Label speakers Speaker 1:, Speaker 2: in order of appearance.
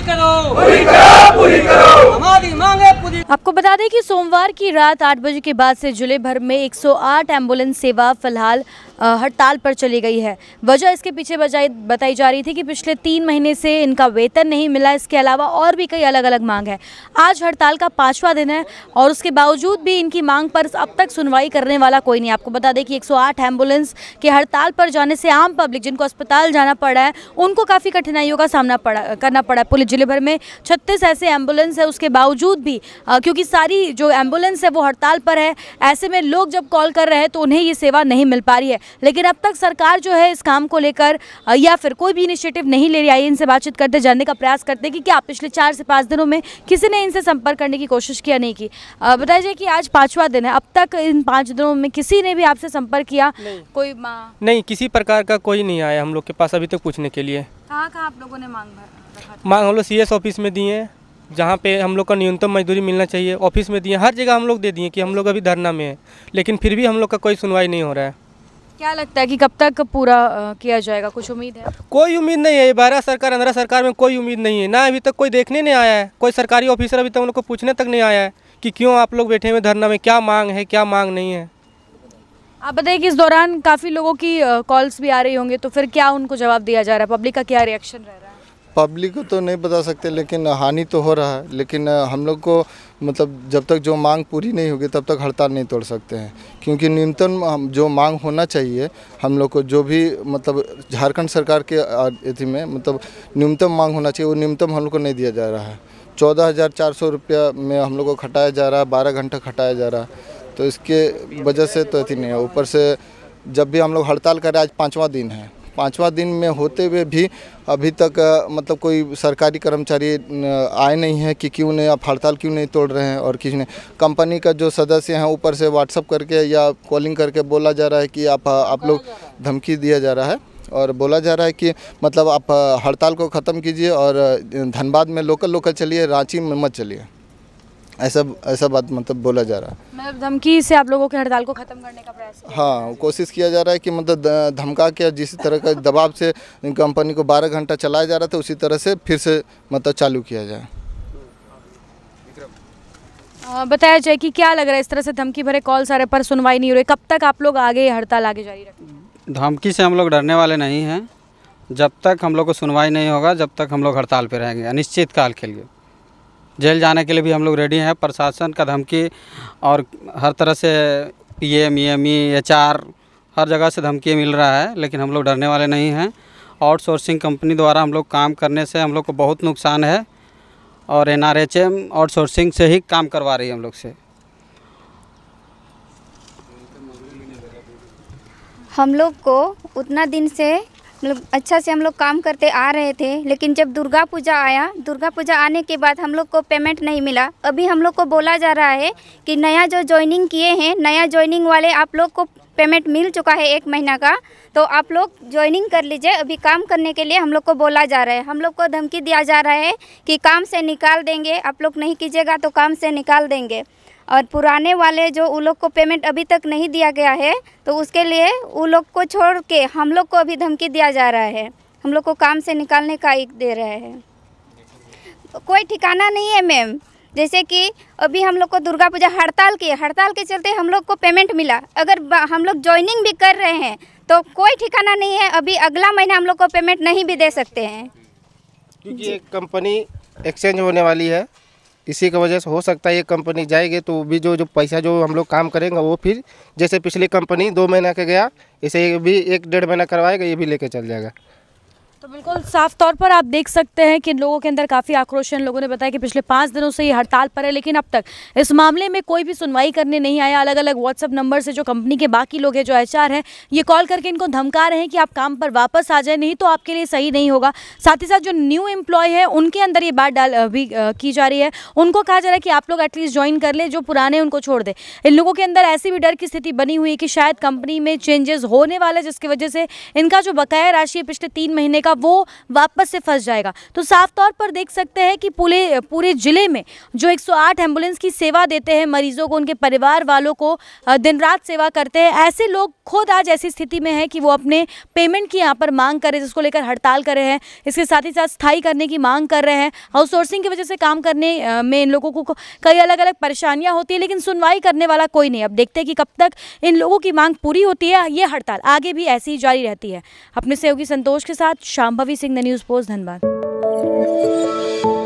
Speaker 1: पूरी करो पूरी करो
Speaker 2: पूरी करो हमारी मांगे पूरी आपको बता दें कि सोमवार की रात 8 बजे के बाद से जिले भर में 108 एम्बुलेंस सेवा फिलहाल हड़ताल पर चली गई है वजह इसके पीछे बजाई बताई जा रही थी कि पिछले तीन महीने से इनका वेतन नहीं मिला इसके अलावा और भी कई अलग अलग मांग है आज हड़ताल का पाँचवा दिन है और उसके बावजूद भी इनकी मांग पर अब तक सुनवाई करने वाला कोई नहीं आपको बता दें कि 108 एम्बुलेंस के हड़ताल पर जाने से आम पब्लिक जिनको अस्पताल जाना पड़ा है उनको काफ़ी कठिनाइयों का सामना पड़ा करना पड़ा है पुलिस जिले भर में छत्तीस ऐसे एम्बुलेंस है उसके बावजूद भी क्योंकि सारी जो एम्बुलेंस है वो हड़ताल पर है ऐसे में लोग जब कॉल कर रहे हैं तो उन्हें ये सेवा नहीं मिल पा रही है लेकिन अब तक सरकार जो है इस काम को लेकर या फिर कोई भी इनिशिएटिव नहीं ले रही आई इनसे बातचीत करते जानने का प्रयास करते हैं कि क्या पिछले चार से पाँच दिनों में किसी ने इनसे संपर्क करने की कोशिश किया नहीं की बताया जाए कि आज पाँचवा दिन है अब तक इन पाँच दिनों में किसी ने भी आपसे संपर्क किया कोई नहीं
Speaker 3: किसी प्रकार का कोई नहीं आया हम लोग के पास अभी तक पूछने के लिए
Speaker 2: कहाँ कहाँ आप लोगों ने मांग
Speaker 3: मांग हम लोग सी ऑफिस में दिए हैं जहाँ पे हम लोग का न्यूनतम मजदूरी मिलना चाहिए ऑफिस में दिए हर जगह हम लोग दे दिए कि हम लोग अभी धरना में हैं लेकिन फिर भी हम लोग का कोई सुनवाई नहीं हो रहा है
Speaker 2: क्या लगता है कि कब तक पूरा किया जाएगा कुछ उम्मीद है कोई उम्मीद नहीं है
Speaker 3: बारह सरकार आंध्रा सरकार में कोई उम्मीद नहीं है ना अभी तक कोई देखने नहीं आया है कोई सरकारी ऑफिसर अभी तक उनको लोग को पूछने तक नहीं आया है कि क्यों आप लोग बैठे हुए धरना में क्या मांग है क्या मांग नहीं है
Speaker 2: आप बताइए कि इस दौरान काफ़ी लोगों की कॉल्स भी आ रही होंगे तो फिर क्या उनको जवाब दिया जा रहा है पब्लिक का क्या रिएक्शन रह रहा है
Speaker 3: पब्लिक को तो नहीं बता सकते लेकिन हानि तो हो रहा है लेकिन हम लोग को मतलब जब तक जो मांग पूरी नहीं होगी तब तक हड़ताल नहीं तोड़ सकते हैं क्योंकि न्यूनतम जो मांग होना चाहिए हम लोग को जो भी मतलब झारखंड सरकार के अति में मतलब न्यूनतम मांग होना चाहिए वो न्यूनतम हम लोग को नहीं दिया जा रहा है चौदह हज़ार चार सौ रुपया में हम लोग को खटाया जा रहा है बारह घंटा खटाया जा रहा है तो इसके वजह से तो अति नहीं है ऊपर से जब भी हम लोग हड़ताल कर रहे आज पाँचवा दिन है पाँचवा दिन में होते हुए भी अभी तक मतलब कोई सरकारी कर्मचारी आए नहीं है कि क्यों नहीं आप हड़ताल क्यों नहीं तोड़ रहे हैं और किसी ने कंपनी का जो सदस्य हैं ऊपर से व्हाट्सअप करके या कॉलिंग करके बोला जा रहा है कि आप आप लोग धमकी दिया जा रहा है और बोला जा रहा है कि मतलब आप हड़ताल को ख़त्म कीजिए और धनबाद में लोकल लोकल चलिए रांची में मत चलिए ऐसा ऐसा बात मतलब बोला जा रहा है
Speaker 2: मतलब धमकी से आप लोगों की हड़ताल को खत्म करने का
Speaker 3: प्रयास हाँ कोशिश किया जा रहा है कि मतलब धमका के जिस तरह का दबाव से कंपनी को 12 घंटा चलाया जा रहा था उसी तरह से फिर से मतलब चालू किया जाए
Speaker 2: बताया जाए कि क्या लग रहा है इस तरह से धमकी भरे कॉल सारे पर सुनवाई नहीं हो रही कब तक आप लोग आगे हड़ताल आगे जारी
Speaker 3: रखें धमकी से हम लोग डरने वाले नहीं हैं जब तक हम लोग को सुनवाई नहीं होगा जब तक हम लोग हड़ताल पर रहेंगे अनिश्चितकाल के लिए जेल जाने के लिए भी हम लोग रेडी हैं प्रशासन का धमकी और हर तरह से P M E M E H R हर जगह से धमकी मिल रहा है लेकिन हम लोग डरने वाले नहीं हैं आउटसोर्सिंग कंपनी द्वारा हम लोग काम करने से हम लोग को बहुत नुकसान है और N R H M outsourcing से ही काम करवा रही है हम लोग से
Speaker 1: हम लोग को उतना दिन से मतलब अच्छा से हम लोग काम करते आ रहे थे लेकिन जब दुर्गा पूजा आया दुर्गा पूजा आने के बाद हम लोग को पेमेंट नहीं मिला अभी हम लोग को बोला जा रहा है कि नया जो ज्वाइनिंग किए हैं नया ज्वाइनिंग वाले आप लोग को पेमेंट मिल चुका है एक महीना का तो आप लोग ज्वाइनिंग कर लीजिए अभी काम करने के लिए हम लोग को बोला जा रहा है हम लोग को धमकी दिया जा रहा है कि काम से निकाल देंगे आप लोग नहीं कीजिएगा तो काम से निकाल देंगे और पुराने वाले जो उन लोग को पेमेंट अभी तक नहीं दिया गया है तो उसके लिए उन लोग को छोड़ के हम लोग को अभी धमकी दिया जा रहा है हम लोग को काम से निकालने का एक दे रहा है कोई ठिकाना नहीं है मैम जैसे कि अभी हम लोग को दुर्गा पूजा हड़ताल की हड़ताल के चलते हम लोग को पेमेंट मिला अगर हम लोग ज्वाइनिंग भी कर रहे हैं तो कोई ठिकाना नहीं है अभी अगला महीना हम लोग को पेमेंट नहीं भी दे सकते हैं क्योंकि एक
Speaker 3: कंपनी एक्सचेंज होने वाली है इसी की वजह से हो सकता है ये कंपनी जाएगी तो भी जो जो पैसा जो हम लोग काम करेंगे वो फिर जैसे पिछली कंपनी दो महीना के गया इसे भी एक डेढ़ महीना करवाएगा ये भी लेके चल जाएगा
Speaker 2: तो बिल्कुल साफ तौर पर आप देख सकते हैं कि लोगों के अंदर काफ़ी आक्रोश है लोगों ने बताया कि पिछले पाँच दिनों से ये हड़ताल पर है लेकिन अब तक इस मामले में कोई भी सुनवाई करने नहीं आया अलग अलग व्हाट्सअप नंबर से जो कंपनी के बाकी लोग हैं जो एच हैं ये कॉल करके इनको धमका रहे हैं कि आप काम पर वापस आ जाए नहीं तो आपके लिए सही नहीं होगा साथ ही साथ जो न्यू एम्प्लॉय है उनके अंदर ये बात डाल भी की जा रही है उनको कहा जा रहा है कि आप लोग एटलीस्ट ज्वाइन कर ले जो पुराने उनको छोड़ दे इन लोगों के अंदर ऐसी भी डर की स्थिति बनी हुई है कि शायद कंपनी में चेंजेस होने वाला है जिसकी वजह से इनका जो बकाया राशि है पिछले तीन महीने का वो वापस से फंस जाएगा तो साफ तौर पर देख सकते हैं कि पूरे पूरे ज़िले में जो 108 एम्बुलेंस की सेवा देते हैं मरीजों को उनके परिवार वालों को दिन रात सेवा करते हैं ऐसे लोग खुद आज ऐसी स्थिति में है कि वो अपने पेमेंट की यहाँ पर मांग करें जिसको लेकर हड़ताल कर रहे हैं इसके साथ ही साथ स्थायी करने की मांग कर रहे हैं आउटसोर्सिंग की वजह से काम करने में इन लोगों को कई अलग अलग परेशानियाँ होती है लेकिन सुनवाई करने वाला कोई नहीं अब देखते हैं कि कब तक इन लोगों की मांग पूरी होती है ये हड़ताल आगे भी ऐसी ही जारी रहती है अपने सहयोगी संतोष के साथ Sham Shambhavi Singh the News Post Dhanbad